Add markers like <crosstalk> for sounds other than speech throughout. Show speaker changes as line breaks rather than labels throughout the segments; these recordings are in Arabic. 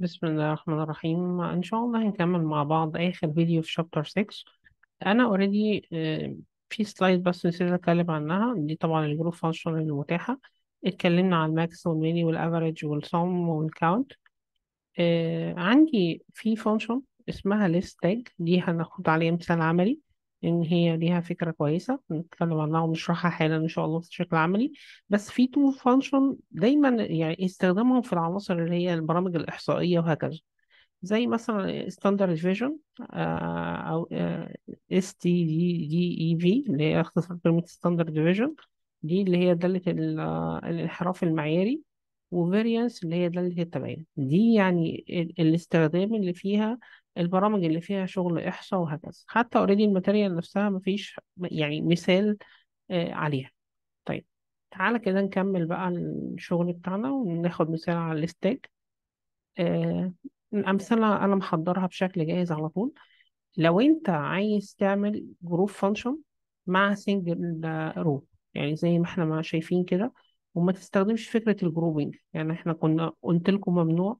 بسم الله الرحمن الرحيم ان شاء الله هنكمل مع بعض اخر فيديو في شابتر 6 انا اوريدي آه، في سلايد بس نسيت اتكلم عنها دي طبعا الجروب فانكشن المتاحه اتكلمنا عن الماكس والميني والافريج والصم والكاونت عندي في فانكشن اسمها list tag دي هناخد عليها مثال عملي ان هي ليها فكره كويسه نتكلم عنها ونشرحها حالا ان شاء الله بشكل عملي بس في تو فانكشن دايما يعني استخدامهم في العناصر اللي هي البرامج الاحصائيه وهكذا زي مثلا ستاندرد آه، فيجن او اس تي دي دي اي في اللي هي اختصار كلمه ستاندرد فيجن دي اللي هي داله آه، الانحراف المعياري وفاريانس اللي هي داله التباين دي يعني الاستخدام اللي فيها البرامج اللي فيها شغل إحصاء وهكذا حتى اوريدي الماتيريال نفسها مفيش يعني مثال آه، عليها طيب تعالى كده نكمل بقى الشغل بتاعنا وناخد مثال على الاستاج آه، الأمثلة أنا محضرها بشكل جاهز على طول لو أنت عايز تعمل جروب فانكشن مع سنجل رو يعني زي ما احنا ما شايفين كده وما تستخدمش فكرة الجروبينج يعني احنا كنا قلت لكم ممنوع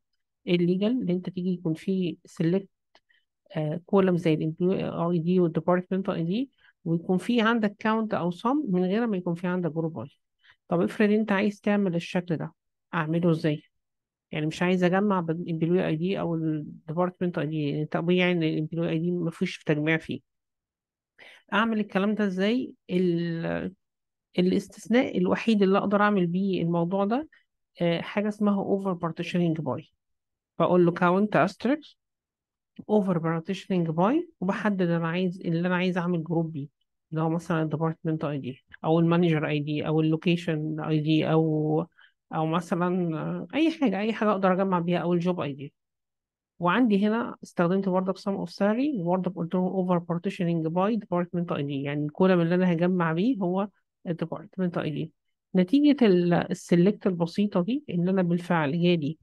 الليجل اللي انت تيجي يكون فيه سيلكت كولم زي الـ اي دي والديبارتمنتال اي دي ويكون في عندك كاونت او sum من غير ما يكون في عندك جروب اي طب افرض انت عايز تعمل الشكل ده اعمله ازاي يعني مش عايز اجمع بالامبلوي اي دي او الديبارتمنت اي دي طبيعي ان الامبلوي اي دي ما فيش في تجميع فيه اعمل الكلام ده ازاي الاستثناء الوحيد اللي اقدر اعمل بيه الموضوع ده آه، حاجه اسمها اوفر بارتيشننج باي بقول له كاونت استريكس اوفر بارتيشننج باي وبحدد انا عايز اللي انا عايز اعمل جروب بيه اللي هو مثلا الديبارتمنت اي دي او المانجر اي دي او اللوكيشن اي دي او او مثلا اي حاجه اي حاجه اقدر اجمع بيها او الجوب اي دي وعندي هنا استخدمت وورد اب سم اوف سالري وورد اب قلت لهم اوفر بارتيشننج باي ديبارتمنت اي دي يعني الكولم اللي انا هجمع بيه هو الديبارتمنت اي دي نتيجه السلكت البسيطه دي ان انا بالفعل جالي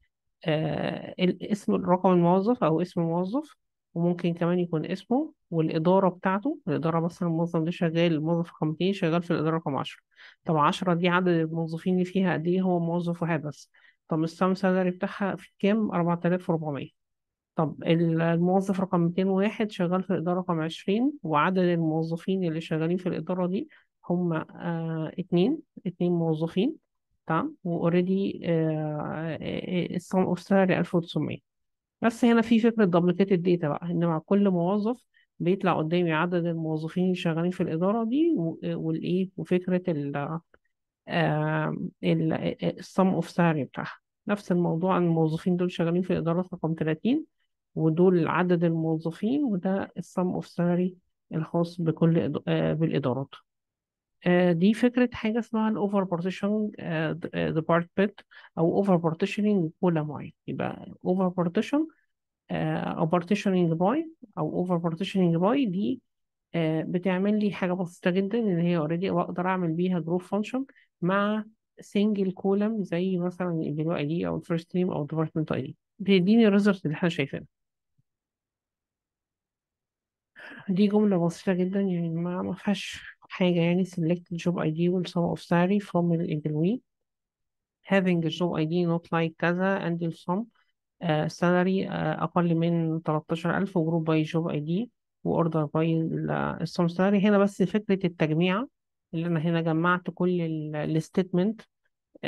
آه، اسم رقم الموظف أو اسم الموظف وممكن كمان يكون اسمه والإدارة بتاعته الإدارة مثلا الموظف ده شغال الموظف رقم اتنين شغال في الإدارة رقم عشرة طب عشرة دي عدد الموظفين اللي فيها قد إيه هو موظف واحد بس طب السام سالاري بتاعها في كام 4400 طب الموظف رقم 201 شغال في الإدارة رقم 20 وعدد الموظفين اللي شغالين في الإدارة دي هم آه، اتنين اتنين موظفين تمام واوريدي الصنع ل 1900 بس هنا في فكره دبليكيتد الداتا بقى ان مع كل موظف بيطلع قدامي عدد الموظفين اللي شغالين في الاداره دي والايه وفكره ال آه، آه، الصم اوف سعر بتاعها نفس الموضوع الموظفين دول شغالين في الادارات رقم 30 ودول عدد الموظفين وده الصم اوف سالري الخاص بكل آه، بالادارات دي فكرة حاجة اسمها الـ over partitioning department أو over partitioning كولا معين يبقى over partition أو partitioning by أو over partitioning by دي بتعمل لي حاجة بسيطة جدا إن هي already أقدر أعمل بيها group function مع single column زي مثلا الـ video ID أو الـ first name أو الـ department ID بيديني الـ result اللي احنا شايفينه دي جملة بسيطة جدا يعني ما فيهاش حاجة يعني select the job ID will sum of salary from the الإيجلوي having a job ID not like كذا and the sum uh, salary uh, أقل من 13000 ألف group by job ID و order by the sum salary هنا بس فكرة التجميع اللي أنا هنا جمعت كل ال statement uh,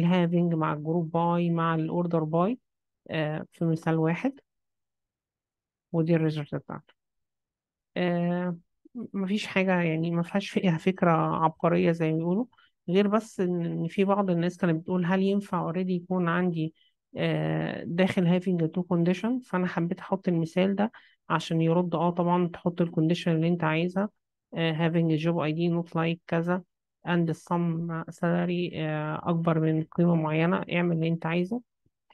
ال having مع group by مع ال order by uh, في مثال واحد ودي الريزلت بتاعته uh, مفيش حاجة يعني ما فيهاش فيها <laughs> فكرة عبقرية زي ما بيقولوا غير بس إن في بعض الناس كانت بتقول هل ينفع أوريدي يكون عندي آه، داخل هافينج تو كونديشن فأنا حبيت أحط المثال ده عشان يرد أه طبعا تحط الكونديشن اللي أنت عايزها هافينج آه، having a job ID not like كذا and some salary آه، أكبر من قيمة معينة اعمل اللي أنت عايزه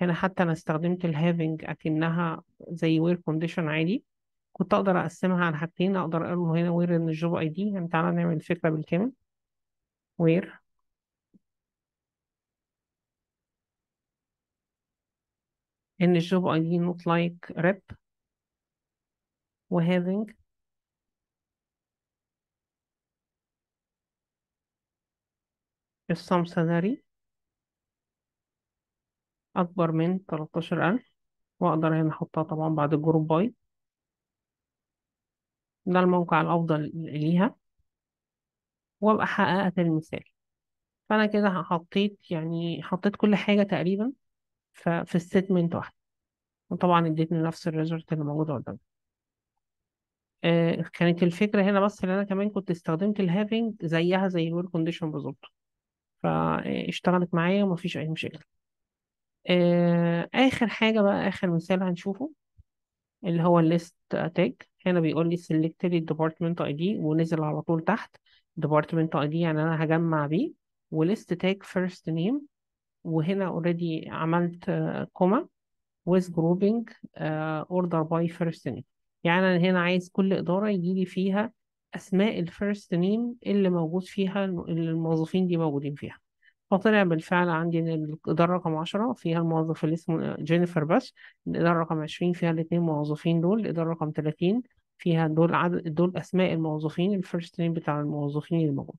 هنا حتى أنا استخدمت الهافينج أكنها زي وير كونديشن عادي كنت اقدر اقسمها على حاجتين اقدر اقول له هنا وير ان الجوب اي دي يعني تعالى نعمل الفكره بالكامل وير ان الجوب اي دي not like rep و having السام سنري أكبر من 13000 وأقدر هنا أحطها طبعا بعد الجروب بايت ده الموقع الأفضل ليها وأبقى حققت المثال فأنا كده حطيت يعني حطيت كل حاجة تقريبا في الستمنت واحدة وطبعا اديتني نفس الريزورت اللي موجود قدامي آه كانت الفكرة هنا بس اللي أنا كمان كنت استخدمت الهافينج زيها زي الوير كونديشن بالظبط فاشتغلت معايا ومفيش أي مشكلة آه آخر حاجة بقى آخر مثال هنشوفه اللي هو الليست تاج هنا بيقول لي select the الديبارتمنت اي دي ونزل على طول تحت ديبارتمنت اي دي يعني انا هجمع بيه وليست تاج فيرست نيم وهنا اوريدي عملت كوما with grouping آه، order by first name يعني انا هنا عايز كل اداره يجي لي فيها اسماء الفيرست نيم اللي موجود فيها اللي الموظفين دي موجودين فيها فطلع بالفعل عندي إن الإدارة رقم عشرة فيها الموظف اللي اسمه جينيفر بس الإدارة رقم عشرين فيها الاتنين موظفين دول الإدارة رقم تلاتين فيها دول عدد دول أسماء الموظفين الفيرست نيم بتاع الموظفين اللي موجود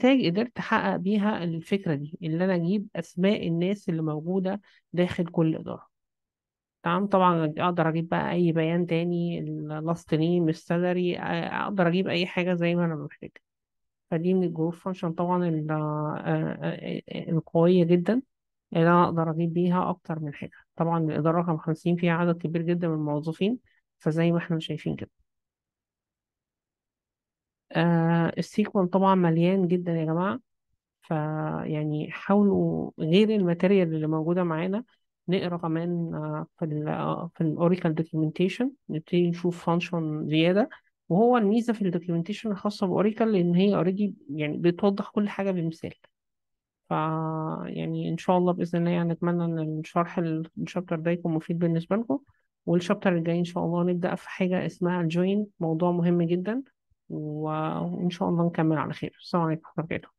تاج قدرت أحقق بيها الفكرة دي إن أنا أجيب أسماء الناس اللي موجودة داخل كل إدارة تمام طبعا اقدر اجيب بقى اي بيان تاني اللاست نيم السالري اقدر اجيب اي حاجه زي ما انا محتاجه فدي من الجروب فانكشن طبعا آه، آه، آه، القوية جدا اللي يعني أنا أقدر أجيب بيها أكتر من حاجة طبعا الإدارة رقم خمسين فيها عدد كبير جدا من الموظفين فزي ما احنا شايفين كده آه السيكوال طبعا مليان جدا يا جماعة فيعني حاولوا غير الماتيريال اللي موجودة معانا نقرا كمان آه، في الـ في الأوريكال دوكيومنتيشن نبتدي نشوف فانكشن زيادة وهو الميزه في الدوكيومنتيشن الخاصه باوريكل ان هي اوريدي يعني بتوضح كل حاجه بمثال ف يعني ان شاء الله باذن الله يعني اتمنى ان الشرح الشابتر ده يكون مفيد بالنسبه لكم والشابتر الجاي ان شاء الله نبدا في حاجه اسمها الجوين موضوع مهم جدا وان شاء الله نكمل على خير السلام عليكم ورحمه الله